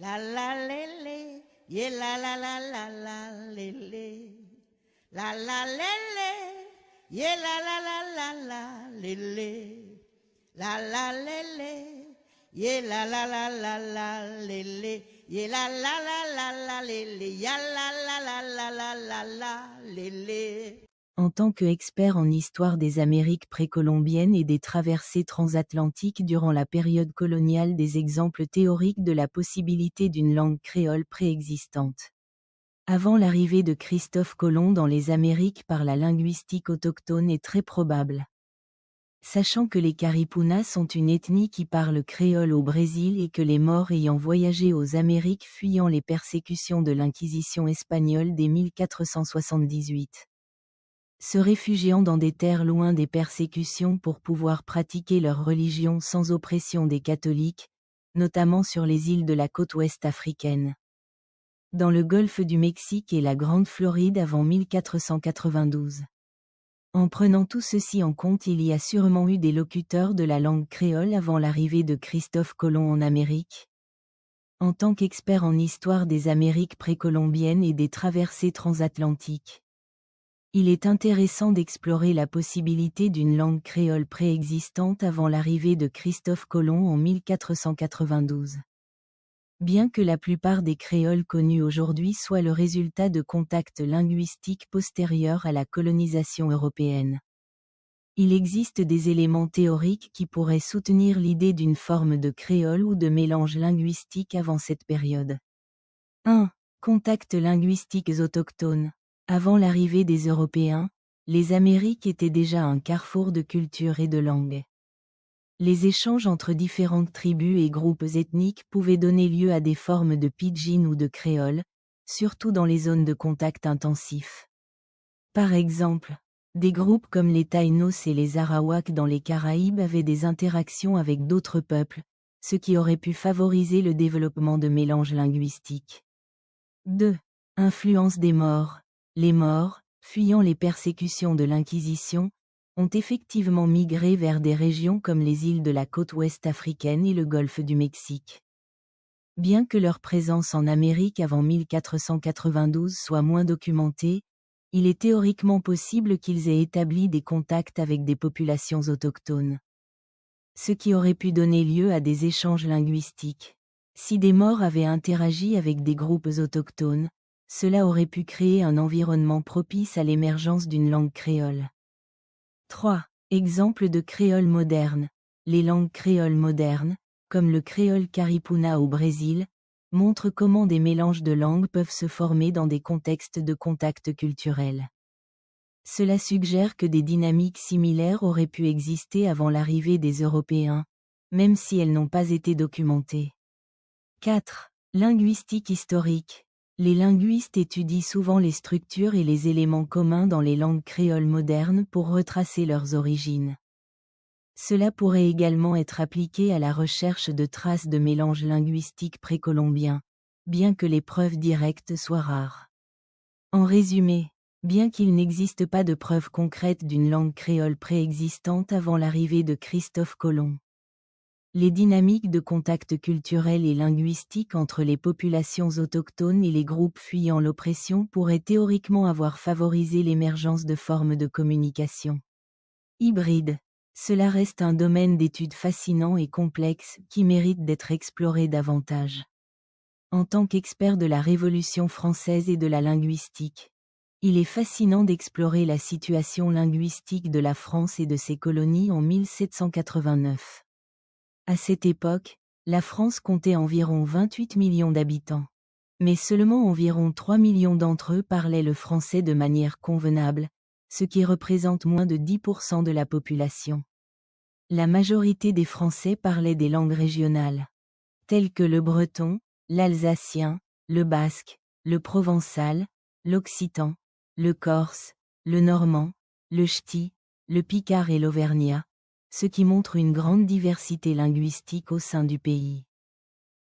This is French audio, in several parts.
La la le le, yeah la la la la la le le. La la le le, yeah la la la la la le le. La la le le, yeah la la la la la le le. Yeah la la la la la le le, yeah la la la la la la la le le. en tant qu'expert en histoire des Amériques précolombiennes et des traversées transatlantiques durant la période coloniale des exemples théoriques de la possibilité d'une langue créole préexistante. Avant l'arrivée de Christophe Colomb dans les Amériques par la linguistique autochtone est très probable. Sachant que les Caripunas sont une ethnie qui parle créole au Brésil et que les morts ayant voyagé aux Amériques fuyant les persécutions de l'Inquisition espagnole dès 1478 se réfugiant dans des terres loin des persécutions pour pouvoir pratiquer leur religion sans oppression des catholiques, notamment sur les îles de la côte ouest africaine. Dans le golfe du Mexique et la Grande Floride avant 1492. En prenant tout ceci en compte, il y a sûrement eu des locuteurs de la langue créole avant l'arrivée de Christophe Colomb en Amérique. En tant qu'expert en histoire des Amériques précolombiennes et des traversées transatlantiques, il est intéressant d'explorer la possibilité d'une langue créole préexistante avant l'arrivée de Christophe Colomb en 1492. Bien que la plupart des créoles connues aujourd'hui soient le résultat de contacts linguistiques postérieurs à la colonisation européenne. Il existe des éléments théoriques qui pourraient soutenir l'idée d'une forme de créole ou de mélange linguistique avant cette période. 1. Contacts linguistiques autochtones avant l'arrivée des Européens, les Amériques étaient déjà un carrefour de cultures et de langues. Les échanges entre différentes tribus et groupes ethniques pouvaient donner lieu à des formes de pidgin ou de créole, surtout dans les zones de contact intensif. Par exemple, des groupes comme les Taïnos et les Arawaks dans les Caraïbes avaient des interactions avec d'autres peuples, ce qui aurait pu favoriser le développement de mélanges linguistiques. 2. Influence des morts. Les morts, fuyant les persécutions de l'Inquisition, ont effectivement migré vers des régions comme les îles de la côte ouest africaine et le golfe du Mexique. Bien que leur présence en Amérique avant 1492 soit moins documentée, il est théoriquement possible qu'ils aient établi des contacts avec des populations autochtones. Ce qui aurait pu donner lieu à des échanges linguistiques. Si des morts avaient interagi avec des groupes autochtones, cela aurait pu créer un environnement propice à l'émergence d'une langue créole. 3. Exemple de créole modernes Les langues créoles modernes, comme le créole caripuna au Brésil, montrent comment des mélanges de langues peuvent se former dans des contextes de contact culturel. Cela suggère que des dynamiques similaires auraient pu exister avant l'arrivée des Européens, même si elles n'ont pas été documentées. 4. Linguistique historique. Les linguistes étudient souvent les structures et les éléments communs dans les langues créoles modernes pour retracer leurs origines. Cela pourrait également être appliqué à la recherche de traces de mélanges linguistiques précolombiens, bien que les preuves directes soient rares. En résumé, bien qu'il n'existe pas de preuves concrètes d'une langue créole préexistante avant l'arrivée de Christophe Colomb, les dynamiques de contact culturel et linguistique entre les populations autochtones et les groupes fuyant l'oppression pourraient théoriquement avoir favorisé l'émergence de formes de communication. Hybride. Cela reste un domaine d'étude fascinant et complexe qui mérite d'être exploré davantage. En tant qu'expert de la Révolution française et de la linguistique, il est fascinant d'explorer la situation linguistique de la France et de ses colonies en 1789. À cette époque, la France comptait environ 28 millions d'habitants. Mais seulement environ 3 millions d'entre eux parlaient le français de manière convenable, ce qui représente moins de 10% de la population. La majorité des Français parlaient des langues régionales, telles que le breton, l'alsacien, le basque, le provençal, l'occitan, le corse, le normand, le ch'ti, le picard et l'auvergnat, ce qui montre une grande diversité linguistique au sein du pays.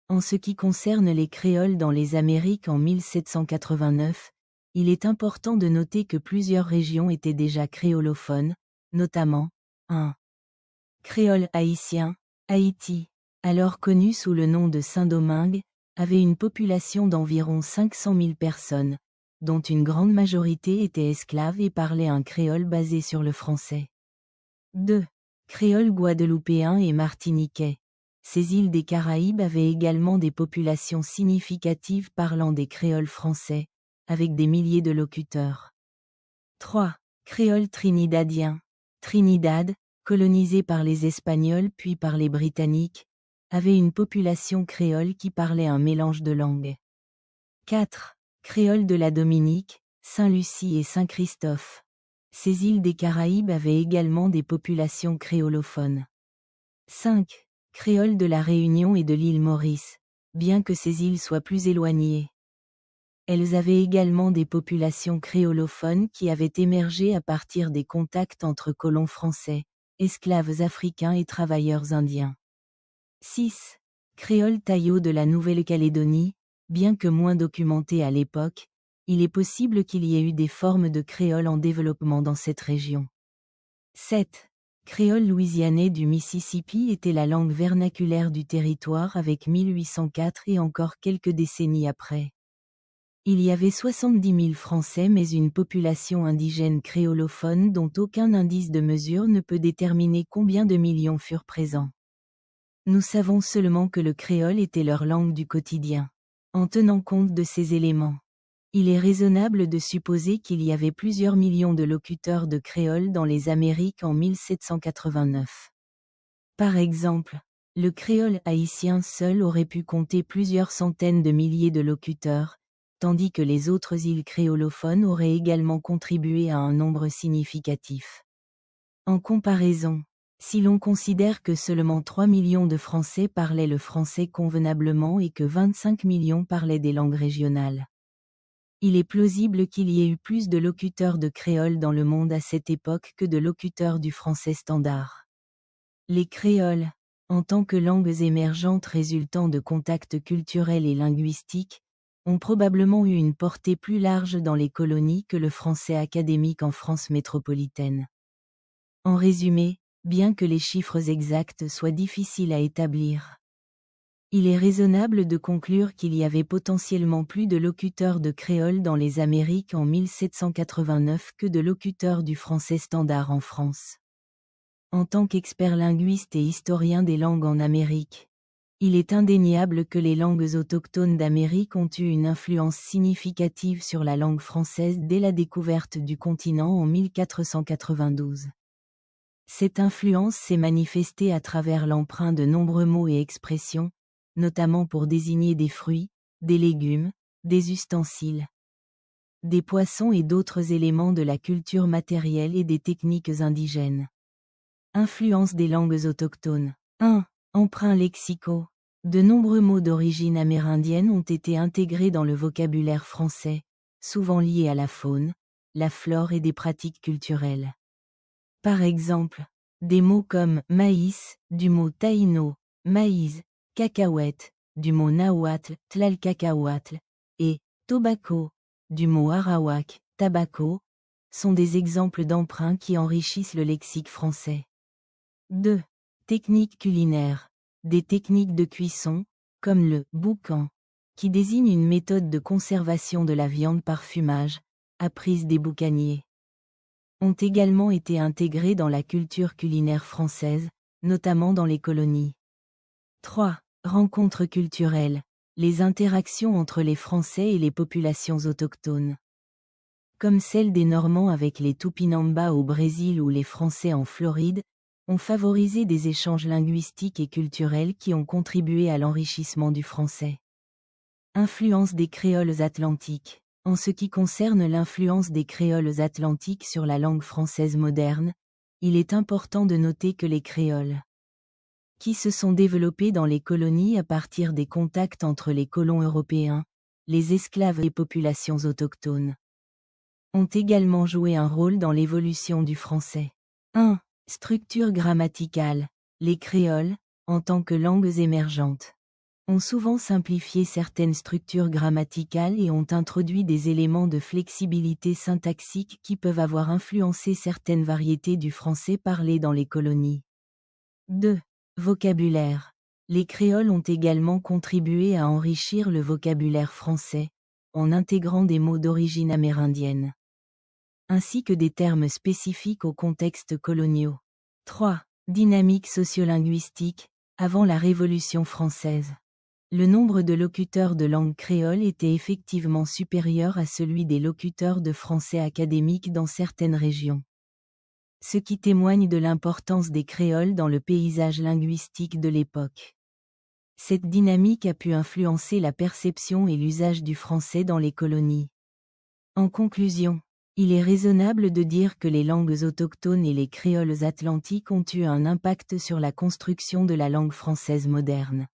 En ce qui concerne les créoles dans les Amériques en 1789, il est important de noter que plusieurs régions étaient déjà créolophones, notamment 1. créole haïtien, Haïti, alors connu sous le nom de Saint-Domingue, avait une population d'environ 500 000 personnes, dont une grande majorité était esclaves et parlaient un créole basé sur le français. 2 créoles guadeloupéens et martiniquais. Ces îles des Caraïbes avaient également des populations significatives parlant des créoles français, avec des milliers de locuteurs. 3. Créoles trinidadiens. Trinidad, colonisée par les Espagnols puis par les Britanniques, avait une population créole qui parlait un mélange de langues. 4. Créoles de la Dominique, Saint-Lucie et Saint-Christophe. Ces îles des Caraïbes avaient également des populations créolophones. 5. Créoles de la Réunion et de l'île Maurice, bien que ces îles soient plus éloignées. Elles avaient également des populations créolophones qui avaient émergé à partir des contacts entre colons français, esclaves africains et travailleurs indiens. 6. Créoles taïo de la Nouvelle-Calédonie, bien que moins documentées à l'époque, il est possible qu'il y ait eu des formes de créole en développement dans cette région. 7. Créole louisianais du Mississippi était la langue vernaculaire du territoire avec 1804 et encore quelques décennies après. Il y avait 70 000 Français mais une population indigène créolophone dont aucun indice de mesure ne peut déterminer combien de millions furent présents. Nous savons seulement que le créole était leur langue du quotidien. En tenant compte de ces éléments, il est raisonnable de supposer qu'il y avait plusieurs millions de locuteurs de créole dans les Amériques en 1789. Par exemple, le créole haïtien seul aurait pu compter plusieurs centaines de milliers de locuteurs, tandis que les autres îles créolophones auraient également contribué à un nombre significatif. En comparaison, si l'on considère que seulement 3 millions de Français parlaient le français convenablement et que 25 millions parlaient des langues régionales, il est plausible qu'il y ait eu plus de locuteurs de créole dans le monde à cette époque que de locuteurs du français standard. Les créoles, en tant que langues émergentes résultant de contacts culturels et linguistiques, ont probablement eu une portée plus large dans les colonies que le français académique en France métropolitaine. En résumé, bien que les chiffres exacts soient difficiles à établir, il est raisonnable de conclure qu'il y avait potentiellement plus de locuteurs de créole dans les Amériques en 1789 que de locuteurs du français standard en France. En tant qu'expert linguiste et historien des langues en Amérique, il est indéniable que les langues autochtones d'Amérique ont eu une influence significative sur la langue française dès la découverte du continent en 1492. Cette influence s'est manifestée à travers l'emprunt de nombreux mots et expressions, notamment pour désigner des fruits, des légumes, des ustensiles, des poissons et d'autres éléments de la culture matérielle et des techniques indigènes. Influence des langues autochtones. 1. Emprunt lexicaux. De nombreux mots d'origine amérindienne ont été intégrés dans le vocabulaire français, souvent liés à la faune, la flore et des pratiques culturelles. Par exemple, des mots comme maïs, du mot taïno, maïs, cacahuète, du mot nahuatl, tlalcacahuatl, et tobacco, du mot arawak, tabaco, sont des exemples d'emprunts qui enrichissent le lexique français. 2. Techniques culinaires. Des techniques de cuisson, comme le boucan, qui désigne une méthode de conservation de la viande par fumage, apprise des boucaniers. Ont également été intégrées dans la culture culinaire française, notamment dans les colonies. 3. Rencontres culturelles. Les interactions entre les Français et les populations autochtones. Comme celle des Normands avec les Tupinamba au Brésil ou les Français en Floride, ont favorisé des échanges linguistiques et culturels qui ont contribué à l'enrichissement du français. Influence des créoles atlantiques. En ce qui concerne l'influence des créoles atlantiques sur la langue française moderne, il est important de noter que les créoles qui se sont développés dans les colonies à partir des contacts entre les colons européens, les esclaves et les populations autochtones, ont également joué un rôle dans l'évolution du français. 1. Structure grammaticale. Les créoles, en tant que langues émergentes, ont souvent simplifié certaines structures grammaticales et ont introduit des éléments de flexibilité syntaxique qui peuvent avoir influencé certaines variétés du français parlé dans les colonies. 2. Vocabulaire. Les créoles ont également contribué à enrichir le vocabulaire français, en intégrant des mots d'origine amérindienne, ainsi que des termes spécifiques aux contextes coloniaux. 3. Dynamique sociolinguistique, avant la Révolution française. Le nombre de locuteurs de langue créole était effectivement supérieur à celui des locuteurs de français académique dans certaines régions ce qui témoigne de l'importance des créoles dans le paysage linguistique de l'époque. Cette dynamique a pu influencer la perception et l'usage du français dans les colonies. En conclusion, il est raisonnable de dire que les langues autochtones et les créoles atlantiques ont eu un impact sur la construction de la langue française moderne.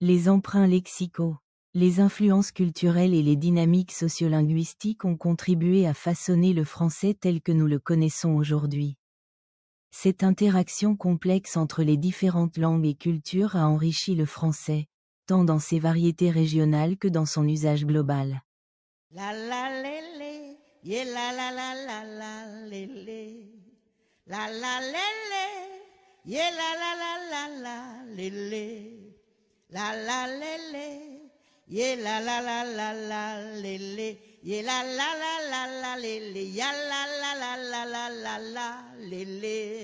Les emprunts lexicaux les influences culturelles et les dynamiques sociolinguistiques ont contribué à façonner le français tel que nous le connaissons aujourd'hui. Cette interaction complexe entre les différentes langues et cultures a enrichi le français, tant dans ses variétés régionales que dans son usage global. Ye la la la la la le Yé la la la la la Lélé, Ya la la la la la la la le